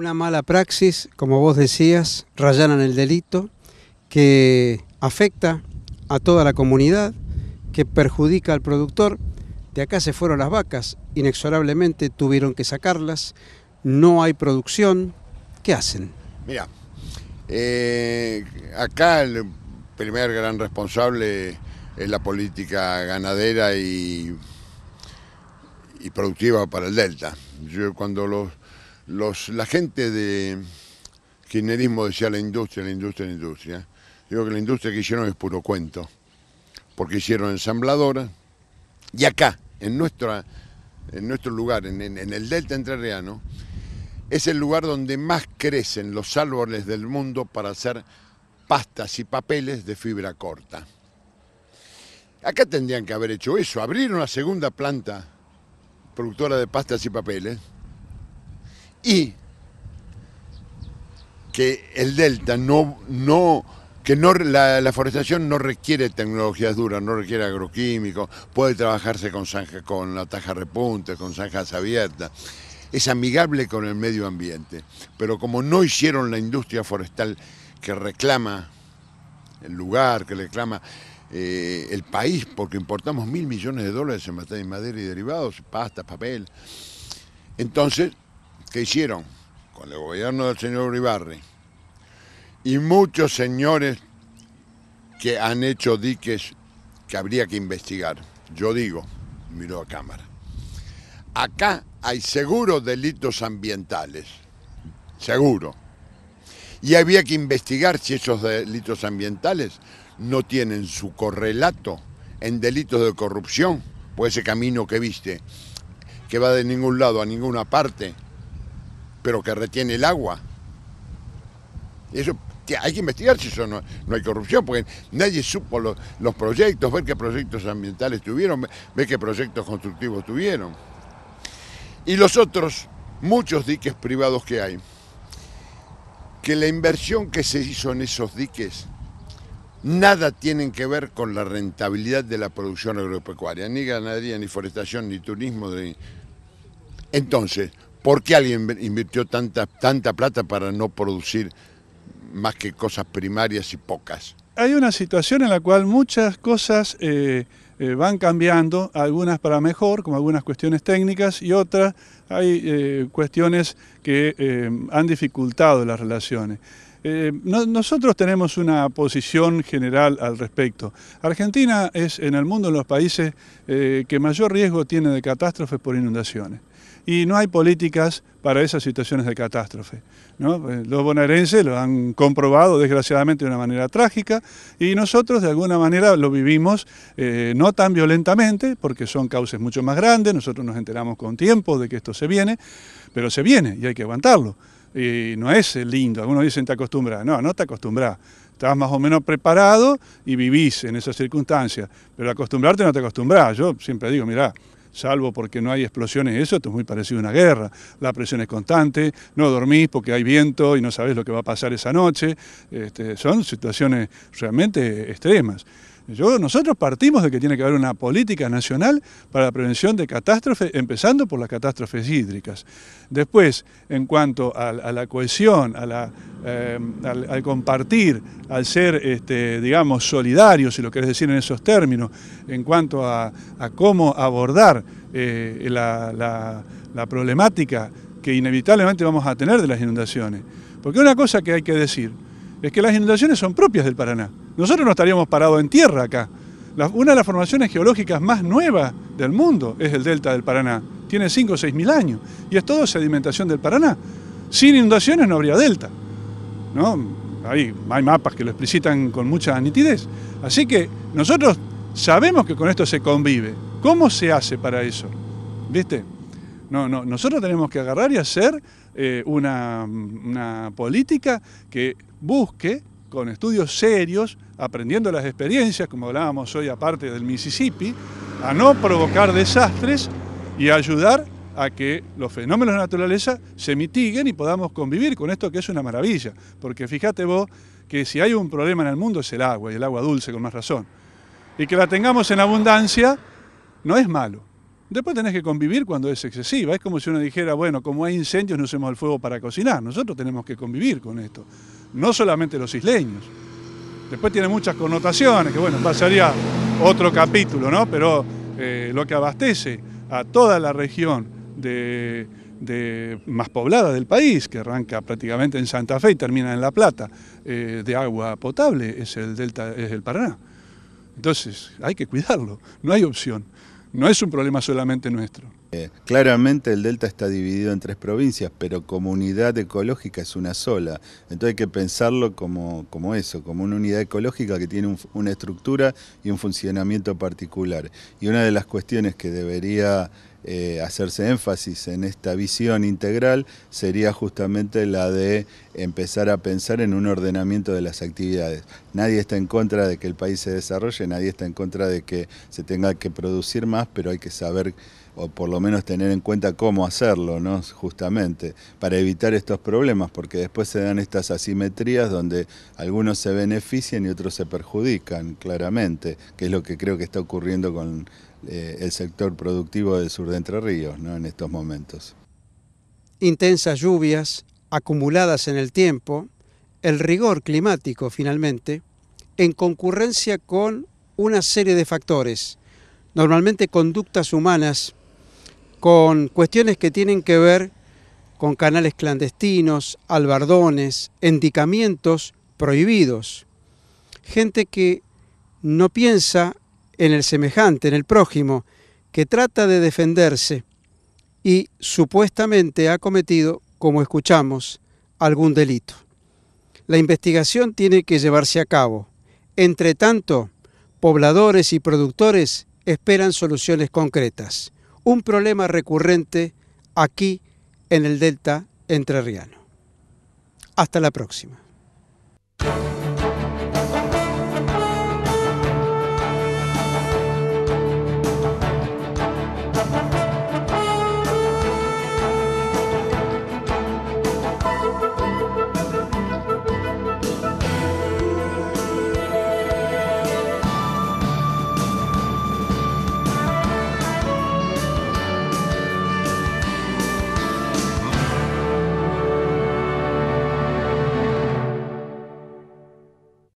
Una mala praxis, como vos decías, Rayana en el delito, que afecta a toda la comunidad, que perjudica al productor. De acá se fueron las vacas, inexorablemente tuvieron que sacarlas, no hay producción. ¿Qué hacen? Mira, eh, acá el primer gran responsable es la política ganadera y, y productiva para el Delta. Yo cuando los la gente de kirchnerismo decía la industria, la industria, la industria. Digo que la industria que hicieron es puro cuento, porque hicieron ensambladoras y acá, en, en nuestro lugar, en, el delta entrerriano, es el lugar donde más crecen los árboles del mundo para hacer pastas y papeles de fibra corta. Acá tendrían que haber hecho eso, abrir una segunda planta productora de pastas y papeles, y que el delta no, no que no, la, forestación no requiere tecnologías duras, no requiere agroquímicos, puede trabajarse con, con la taja repunte, con zanjas abiertas. Es amigable con el medio ambiente, pero como no hicieron la industria forestal que reclama el lugar, que reclama eh, el país, porque importamos mil millones de dólares en materia de madera y derivados, pasta, papel, entonces que hicieron con el gobierno del señor Uribarri y muchos señores que han hecho diques que habría que investigar. Yo digo, miro a cámara. Acá hay seguros delitos ambientales, seguro. Y había que investigar si esos delitos ambientales no tienen su correlato en delitos de corrupción, por pues ese camino que viste, que va de ningún lado a ninguna parte, pero que retiene el agua. Eso hay que investigar si eso no, no hay corrupción, porque nadie supo los proyectos, ver qué proyectos ambientales tuvieron, ver qué proyectos constructivos tuvieron. Y los otros, muchos diques privados que hay, que la inversión que se hizo en esos diques nada tienen que ver con la rentabilidad de la producción agropecuaria, ni ganadería, ni forestación, ni turismo. Entonces, ¿Por qué alguien invirtió tanta, tanta plata para no producir más que cosas primarias y pocas? Hay una situación en la cual muchas cosas eh, eh, van cambiando, algunas para mejor, como algunas cuestiones técnicas, y otras hay eh, cuestiones que han dificultado las relaciones. nosotros tenemos una posición general al respecto. Argentina es en el mundo de los países que mayor riesgo tiene de catástrofes por inundaciones y no hay políticas para esas situaciones de catástrofe. Eh, los bonaerenses lo han comprobado desgraciadamente de una manera trágica y nosotros de alguna manera lo vivimos eh, no tan violentamente porque son causas mucho más grandes, nosotros nos enteramos con tiempo de que esto se viene, pero se viene y hay que aguantarlo. Y no es lindo, algunos dicen te acostumbras, no, no te acostumbras estás más o menos preparado y vivís en esas circunstancias. Pero acostumbrarte no te acostumbras. Yo siempre digo, mirá, salvo porque no hay explosiones, eso es muy parecido a una guerra, la presión es constante, no dormís porque hay viento y no sabés lo que va a pasar esa noche, este, son situaciones realmente extremas nosotros partimos de que tiene que haber una política nacional para la prevención de catástrofes, empezando por las catástrofes hídricas. Después, en cuanto a, la cohesión, eh, al, compartir, al ser, este, digamos, solidarios, si lo querés decir en esos términos, en cuanto a, cómo abordar eh, la problemática que inevitablemente vamos a tener de las inundaciones. Porque una cosa que hay que decir es que las inundaciones son propias del Paraná nosotros no estaríamos parados en tierra acá. una de las formaciones geológicas más nuevas del mundo es el delta del Paraná. Tiene 5 o 6 mil años y es todo sedimentación del Paraná. Sin inundaciones no habría delta. ¿no? hay mapas que lo explicitan con mucha nitidez. Así que nosotros sabemos que con esto se convive. ¿Cómo se hace para eso? ¿Viste? No, no, nosotros tenemos que agarrar y hacer eh, una política que busque con estudios serios, aprendiendo las experiencias, como hablábamos hoy aparte del Mississippi, a no provocar desastres y ayudar a que los fenómenos de naturaleza se mitiguen y podamos convivir con esto que es una maravilla. Porque fíjate vos que si hay un problema en el mundo es el agua, y el agua dulce con más razón. Y que la tengamos en abundancia no es malo. Después tenés que convivir cuando es excesiva. Es como si uno dijera, bueno, como hay incendios no usemos el fuego para cocinar. Nosotros tenemos que convivir con esto. No solamente los isleños. Después tiene muchas connotaciones, que bueno, pasaría otro capítulo, ¿no? Pero eh, lo que abastece a toda la región de, más poblada del país, que arranca prácticamente en Santa Fe y termina en La Plata, eh, de agua potable es el delta, es el Paraná. Entonces, hay que cuidarlo, no hay opción. No es un problema solamente nuestro. Eh, claramente el delta está dividido en tres provincias, pero como unidad ecológica es una sola. Entonces hay que pensarlo como, eso, como una unidad ecológica que tiene una estructura y un funcionamiento particular. Y una de las cuestiones que debería eh, hacerse énfasis en esta visión integral sería justamente la de empezar a pensar en un ordenamiento de las actividades. Nadie está en contra de que el país se desarrolle, nadie está en contra de que se tenga que producir más, pero hay que saber o por lo menos tener en cuenta cómo hacerlo, ¿no? Justamente, para evitar estos problemas, porque después se dan estas asimetrías donde algunos se benefician y otros se perjudican, claramente, que es lo que creo que está ocurriendo con eh, el sector productivo del sur de Entre Ríos, ¿no? En estos momentos. Intensas lluvias acumuladas en el tiempo, el rigor climático finalmente, en concurrencia con una serie de factores, normalmente conductas humanas con cuestiones que tienen que ver con canales clandestinos, albardones, endicamientos prohibidos. Gente que no piensa en el semejante, en el prójimo, que trata de defenderse y supuestamente ha cometido, como escuchamos, algún delito. La investigación tiene que llevarse a cabo. Entre tanto, pobladores y productores esperan soluciones concretas un problema recurrente aquí en el delta entrerriano. Hasta la próxima.